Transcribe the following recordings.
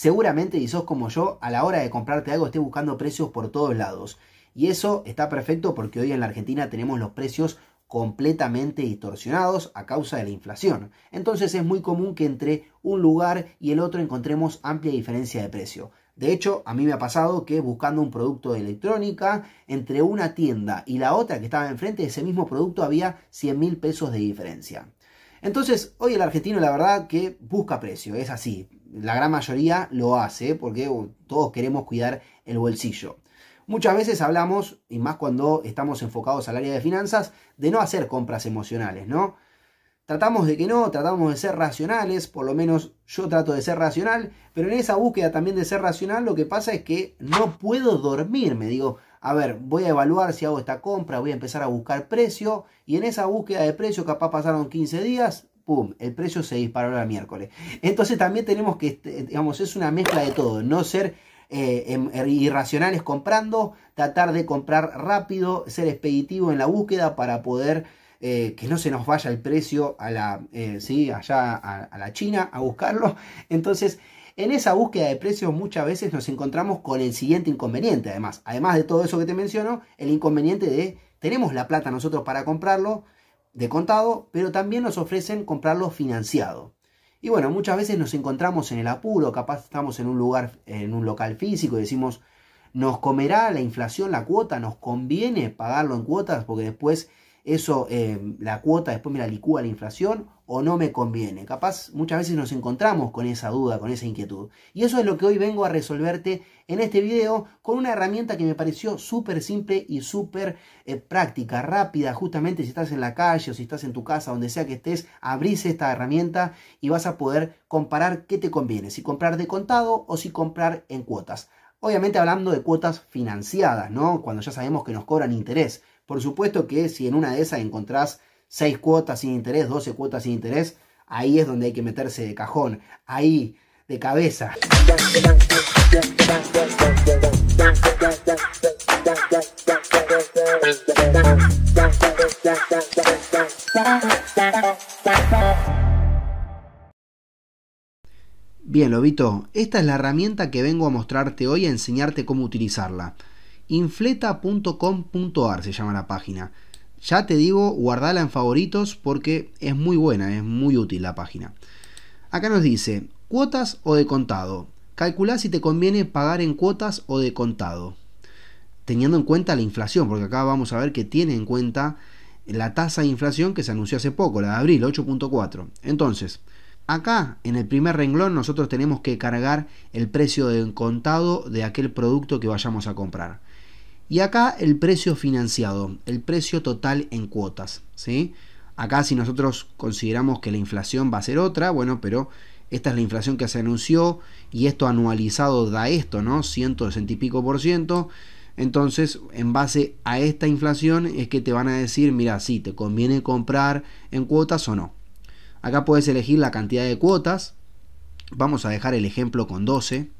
Seguramente, y sos como yo, a la hora de comprarte algo estés buscando precios por todos lados. Y eso está perfecto porque hoy en la Argentina tenemos los precios completamente distorsionados a causa de la inflación. Entonces es muy común que entre un lugar y el otro encontremos amplia diferencia de precio. De hecho, a mí me ha pasado que buscando un producto de electrónica, entre una tienda y la otra que estaba enfrente de ese mismo producto había 100 mil pesos de diferencia. Entonces, hoy el argentino la verdad que busca precio, es así la gran mayoría lo hace ¿eh? porque uh, todos queremos cuidar el bolsillo. Muchas veces hablamos, y más cuando estamos enfocados al área de finanzas, de no hacer compras emocionales, ¿no? Tratamos de que no, tratamos de ser racionales, por lo menos yo trato de ser racional, pero en esa búsqueda también de ser racional lo que pasa es que no puedo dormir, me digo, a ver, voy a evaluar si hago esta compra, voy a empezar a buscar precio, y en esa búsqueda de precio capaz pasaron 15 días, el precio se disparó el miércoles. Entonces también tenemos que, este, digamos, es una mezcla de todo, no ser eh, em, er, irracionales comprando, tratar de comprar rápido, ser expeditivo en la búsqueda para poder eh, que no se nos vaya el precio a la, eh, allá a, a, la China a buscarlo. Entonces, en esa búsqueda de precios muchas veces nos encontramos con el siguiente inconveniente, además, además de todo eso que te menciono, el inconveniente de tenemos la plata nosotros para comprarlo, de contado, pero también nos ofrecen comprarlo financiado. Y bueno, muchas veces nos encontramos en el apuro, capaz estamos en un lugar, en un local físico y decimos, nos comerá la inflación la cuota, nos conviene pagarlo en cuotas porque después eso, eh, la cuota después me la licúa la inflación o no me conviene. Capaz muchas veces nos encontramos con esa duda, con esa inquietud. Y eso es lo que hoy vengo a resolverte en este video con una herramienta que me pareció súper simple y súper eh, práctica, rápida. Justamente si estás en la calle o si estás en tu casa, donde sea que estés, abrís esta herramienta y vas a poder comparar qué te conviene, si comprar de contado o si comprar en cuotas. Obviamente hablando de cuotas financiadas, ¿no? Cuando ya sabemos que nos cobran interés por supuesto que si en una de esas encontrás 6 cuotas sin interés, 12 cuotas sin interés, ahí es donde hay que meterse de cajón, ahí, de cabeza. Bien, Lobito, esta es la herramienta que vengo a mostrarte hoy a enseñarte cómo utilizarla infleta.com.ar se llama la página. Ya te digo, guardala en favoritos porque es muy buena, es muy útil la página. Acá nos dice, cuotas o de contado. calcula si te conviene pagar en cuotas o de contado. Teniendo en cuenta la inflación, porque acá vamos a ver que tiene en cuenta la tasa de inflación que se anunció hace poco, la de abril, 8.4. Entonces, acá en el primer renglón nosotros tenemos que cargar el precio de contado de aquel producto que vayamos a comprar. Y acá el precio financiado, el precio total en cuotas. ¿sí? Acá si nosotros consideramos que la inflación va a ser otra, bueno, pero esta es la inflación que se anunció y esto anualizado da esto, ¿no? 160 y pico por ciento. Entonces, en base a esta inflación es que te van a decir, mira, si te conviene comprar en cuotas o no. Acá puedes elegir la cantidad de cuotas. Vamos a dejar el ejemplo con 12.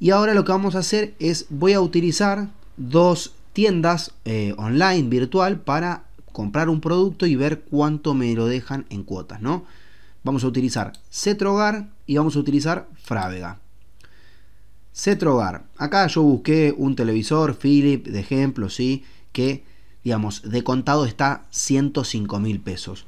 Y ahora lo que vamos a hacer es, voy a utilizar dos tiendas eh, online virtual para comprar un producto y ver cuánto me lo dejan en cuotas, ¿no? Vamos a utilizar Cetrogar y vamos a utilizar Frávega. Cetrogar. Acá yo busqué un televisor Philip, de ejemplo, sí, que digamos, de contado está 105 mil pesos.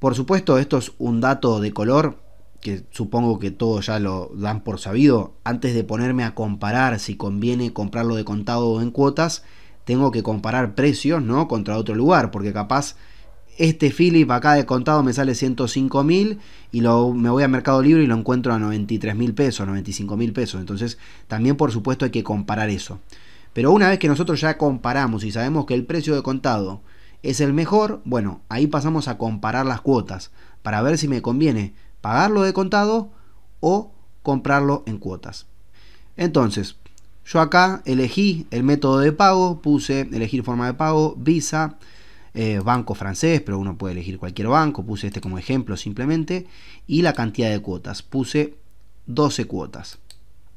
Por supuesto, esto es un dato de color que supongo que todos ya lo dan por sabido, antes de ponerme a comparar si conviene comprarlo de contado o en cuotas, tengo que comparar precios, ¿no? Contra otro lugar, porque capaz este Philip acá de contado me sale 105 mil y lo, me voy a Mercado Libre y lo encuentro a 93 mil pesos, 95 mil pesos. Entonces también por supuesto hay que comparar eso. Pero una vez que nosotros ya comparamos y sabemos que el precio de contado es el mejor, bueno, ahí pasamos a comparar las cuotas para ver si me conviene pagarlo de contado o comprarlo en cuotas. Entonces, yo acá elegí el método de pago, puse elegir forma de pago, Visa, eh, banco francés, pero uno puede elegir cualquier banco, puse este como ejemplo simplemente, y la cantidad de cuotas, puse 12 cuotas.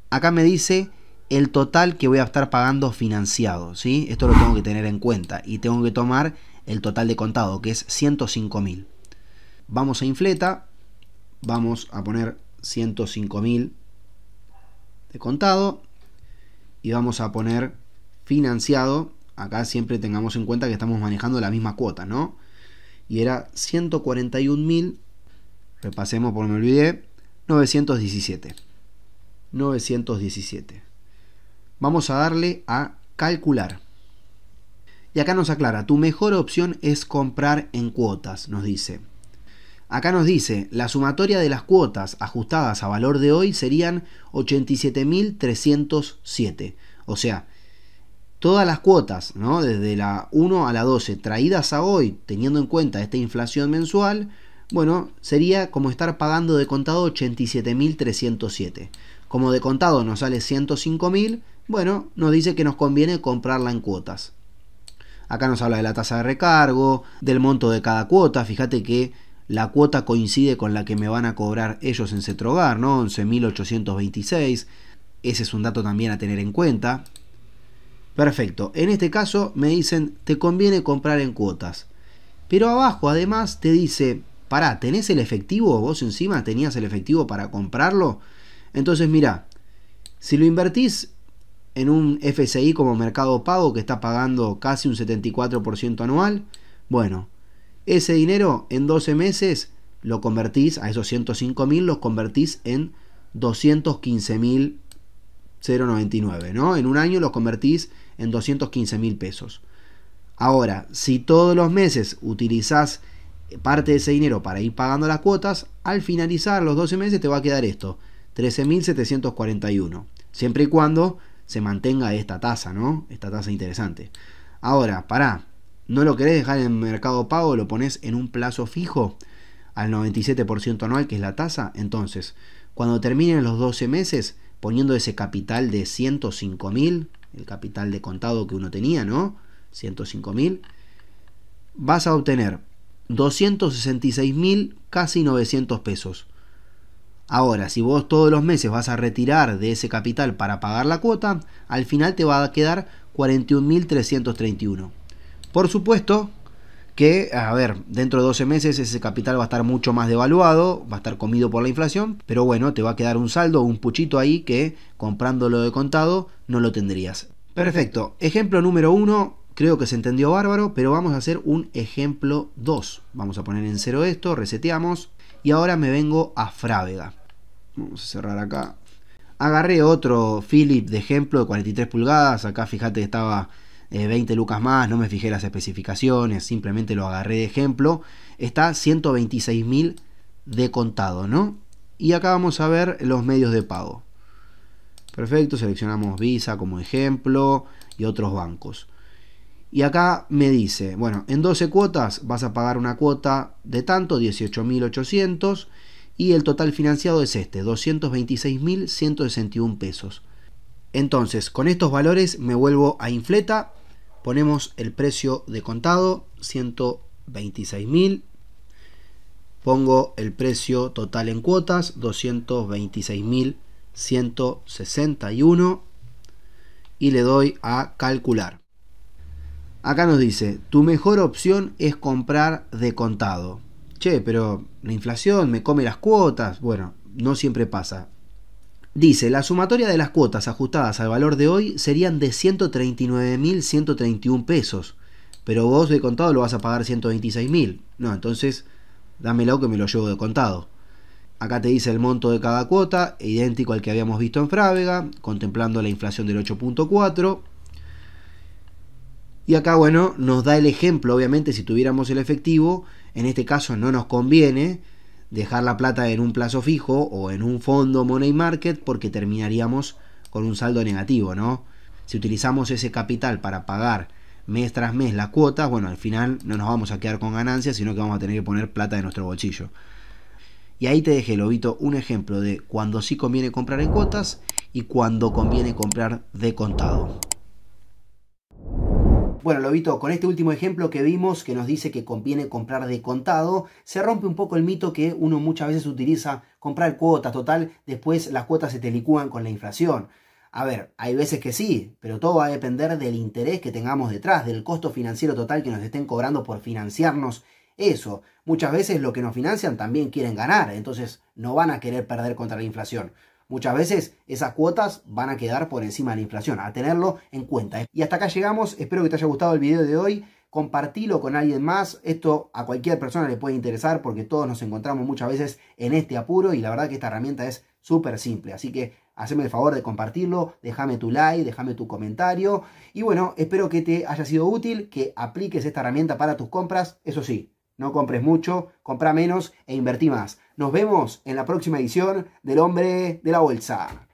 Acá me dice el total que voy a estar pagando financiado, ¿sí? Esto lo tengo que tener en cuenta y tengo que tomar el total de contado, que es 105 mil. Vamos a Infleta, vamos a poner 105.000 de contado y vamos a poner financiado. Acá siempre tengamos en cuenta que estamos manejando la misma cuota, ¿no? Y era 141.000, repasemos por me olvidé, 917. 917. Vamos a darle a calcular. Y acá nos aclara, tu mejor opción es comprar en cuotas, nos dice. Acá nos dice, la sumatoria de las cuotas ajustadas a valor de hoy serían 87.307. O sea, todas las cuotas, ¿no? desde la 1 a la 12, traídas a hoy, teniendo en cuenta esta inflación mensual, bueno, sería como estar pagando de contado 87.307. Como de contado nos sale 105.000, bueno, nos dice que nos conviene comprarla en cuotas. Acá nos habla de la tasa de recargo, del monto de cada cuota, fíjate que la cuota coincide con la que me van a cobrar ellos en Cetrogar, ¿no? 11.826. Ese es un dato también a tener en cuenta. Perfecto. En este caso me dicen, te conviene comprar en cuotas. Pero abajo además te dice, pará, ¿tenés el efectivo? ¿Vos encima tenías el efectivo para comprarlo? Entonces mira, si lo invertís en un FSI como mercado pago que está pagando casi un 74% anual, bueno, ese dinero en 12 meses lo convertís, a esos 105 mil los convertís en 215 mil 0,99, ¿no? En un año los convertís en 215 mil pesos. Ahora, si todos los meses utilizás parte de ese dinero para ir pagando las cuotas, al finalizar los 12 meses te va a quedar esto, 13.741, siempre y cuando se mantenga esta tasa, ¿no? Esta tasa interesante. Ahora, para no lo querés dejar en mercado pago, lo pones en un plazo fijo al 97% anual, que es la tasa. Entonces, cuando terminen los 12 meses, poniendo ese capital de 105 mil, el capital de contado que uno tenía, ¿no? 105 mil, vas a obtener 266 mil, casi 900 pesos. Ahora, si vos todos los meses vas a retirar de ese capital para pagar la cuota, al final te va a quedar 41.331. Por supuesto que, a ver, dentro de 12 meses ese capital va a estar mucho más devaluado, va a estar comido por la inflación, pero bueno, te va a quedar un saldo, un puchito ahí que comprándolo de contado no lo tendrías. Perfecto, ejemplo número 1, creo que se entendió bárbaro, pero vamos a hacer un ejemplo 2. Vamos a poner en cero esto, reseteamos y ahora me vengo a Frávega. Vamos a cerrar acá. Agarré otro Philip de ejemplo de 43 pulgadas, acá fíjate que estaba 20 eh, lucas más, no me fijé las especificaciones, simplemente lo agarré de ejemplo, está 126.000 de contado, ¿no? Y acá vamos a ver los medios de pago. Perfecto, seleccionamos Visa como ejemplo y otros bancos. Y acá me dice, bueno, en 12 cuotas vas a pagar una cuota de tanto, 18.800, y el total financiado es este, 226.161 pesos. Entonces, con estos valores me vuelvo a Infleta ponemos el precio de contado mil pongo el precio total en cuotas 161 y le doy a calcular acá nos dice tu mejor opción es comprar de contado che pero la inflación me come las cuotas bueno no siempre pasa Dice, la sumatoria de las cuotas ajustadas al valor de hoy serían de 139.131 pesos, pero vos de contado lo vas a pagar 126.000. No, entonces dámelo que me lo llevo de contado. Acá te dice el monto de cada cuota, idéntico al que habíamos visto en Frávega, contemplando la inflación del 8.4. Y acá, bueno, nos da el ejemplo, obviamente, si tuviéramos el efectivo, en este caso no nos conviene, dejar la plata en un plazo fijo o en un fondo money market porque terminaríamos con un saldo negativo, ¿no? Si utilizamos ese capital para pagar mes tras mes la cuota, bueno, al final no nos vamos a quedar con ganancias, sino que vamos a tener que poner plata en nuestro bolsillo. Y ahí te dejé, Lobito, un ejemplo de cuando sí conviene comprar en cuotas y cuando conviene comprar de contado. Bueno, Lobito, con este último ejemplo que vimos que nos dice que conviene comprar de contado, se rompe un poco el mito que uno muchas veces utiliza comprar cuotas, total, después las cuotas se te licúan con la inflación. A ver, hay veces que sí, pero todo va a depender del interés que tengamos detrás, del costo financiero total que nos estén cobrando por financiarnos eso. Muchas veces lo que nos financian también quieren ganar, entonces no van a querer perder contra la inflación. Muchas veces esas cuotas van a quedar por encima de la inflación, a tenerlo en cuenta. Y hasta acá llegamos, espero que te haya gustado el video de hoy compartilo con alguien más. Esto a cualquier persona le puede interesar porque todos nos encontramos muchas veces en este apuro y la verdad que esta herramienta es súper simple. Así que haceme el favor de compartirlo, déjame tu like, déjame tu comentario. Y bueno, espero que te haya sido útil, que apliques esta herramienta para tus compras. Eso sí, no compres mucho, compra menos e invertí más. Nos vemos en la próxima edición del Hombre de la Bolsa.